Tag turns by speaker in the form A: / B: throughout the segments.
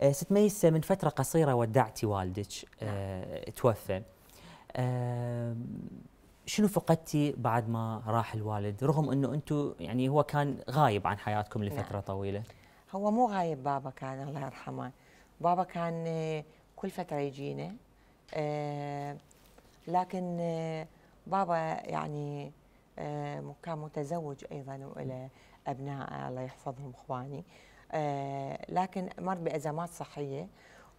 A: آه، ست ميسة من فترة قصيرة ودعتي والدك آه، نعم. توفى شنو فقدتي بعد ما راح الوالد رغم انه انتم يعني هو كان غايب عن حياتكم نعم. لفتره نعم. طويله
B: هو مو غايب بابا كان الله يرحمه بابا كان آه، كل فتره يجينا لكن بابا يعني كان متزوج ايضا وله ابناء الله يحفظهم اخواني آه آه، لكن مر بأزمات صحية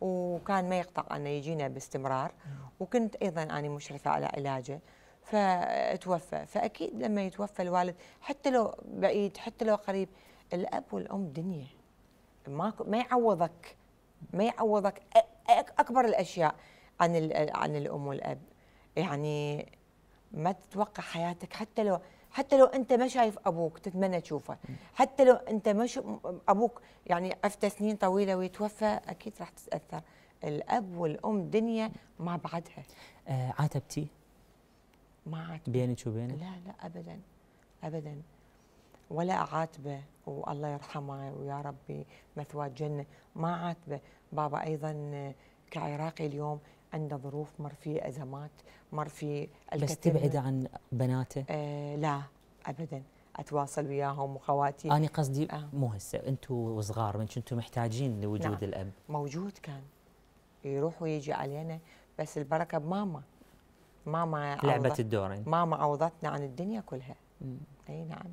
B: وكان ما يقطع أنه يجينا باستمرار وكنت أيضا أنا مشرفة على علاجه فتوفى فأكيد لما يتوفى الوالد حتى لو بعيد حتى لو قريب الأب والأم دنيا ما ما يعوضك ما يعوضك أكبر الأشياء عن عن الأم والأب يعني ما تتوقع حياتك حتى لو حتى لو انت ما شايف ابوك تتمنى تشوفه حتى لو انت ما ابوك يعني عفت سنين طويله ويتوفى اكيد راح تتاثر الاب والام دنيا مع بعدها
A: آه عاتبتي ما عاتب بينك وبينه لا
B: لا ابدا ابدا ولا اعاتبه والله يرحمه ويا ربي مثواه جنه ما عاتبه بابا ايضا كعراقي اليوم عنده ظروف مر في ازمات مر في بس تبعد عن بناته آه لا ابدا اتواصل وياهم وخواتي انا قصدي آه.
A: مو هسه انتم صغار من انتم محتاجين لوجود نعم. الاب
B: موجود كان يروح ويجي علينا بس البركه بماما ماما لعبه الدورين ماما عوضتنا عن الدنيا كلها مم. اي نعم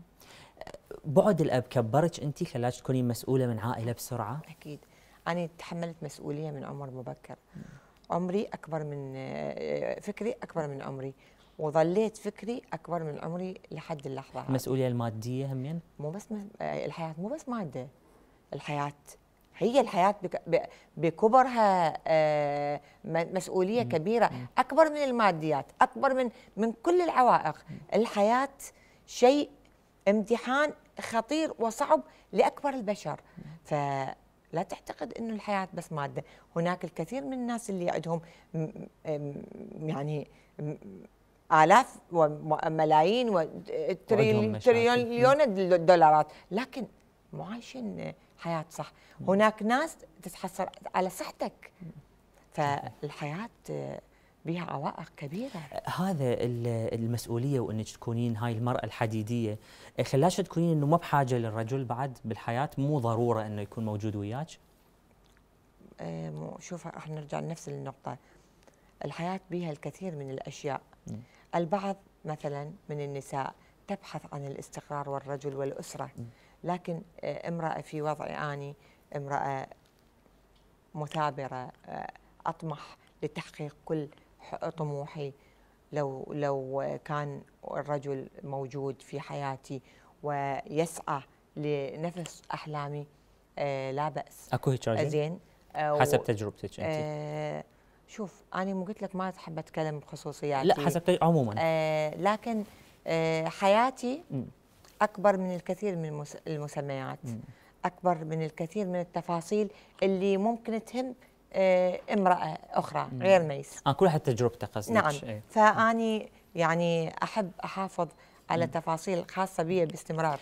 A: بعد الاب كبرك انت خلاك تكونين مسؤوله من عائله بسرعه
B: اكيد أنا تحملت مسؤولية من عمر مبكر عمري أكبر من فكري أكبر من عمري وظليت فكري أكبر من عمري لحد اللحظة
A: المسؤولية المادية همين؟ يعني؟
B: مو بس الحياة مو بس مادة الحياة هي الحياة بكبرها آه، مسؤولية كبيرة أكبر من الماديات أكبر من من كل العوائق الحياة شيء امتحان خطير وصعب لأكبر البشر ف لا تعتقد انه الحياه بس ماده هناك الكثير من الناس اللي عندهم يعني آلاف وملايين وتريليون الدولارات لكن مو عايشين حياة صح هناك ناس تتحصل على صحتك فالحياة بها عوائق كبيره
A: هذا المسؤوليه وانك تكونين هاي المراه الحديديه خلاش تكونين انه ما بحاجه للرجل بعد بالحياه مو ضروره انه يكون موجود وياك
B: آه، شوف راح نرجع لنفس النقطه الحياه بها الكثير من الاشياء البعض مثلا من النساء تبحث عن الاستقرار والرجل والاسره لكن آه، امراه في وضع اني امراه مثابره آه، اطمح لتحقيق كل طموحي لو لو كان الرجل موجود في حياتي ويسعى لنفس احلامي آه لا باس اكو هيك زين آه حسب تجربتك انت آه شوف انا مو قلت لك ما احب اتكلم بخصوصياتي لا حسب عموما آه لكن آه حياتي م. اكبر من الكثير من المسميات م. اكبر من الكثير من التفاصيل اللي ممكن تهم آه، امرأة أخرى غير ميس آه كل واحد تجربته قصدك نعم إيه. فأني يعني أحب أحافظ على تفاصيل خاصة بي باستمرار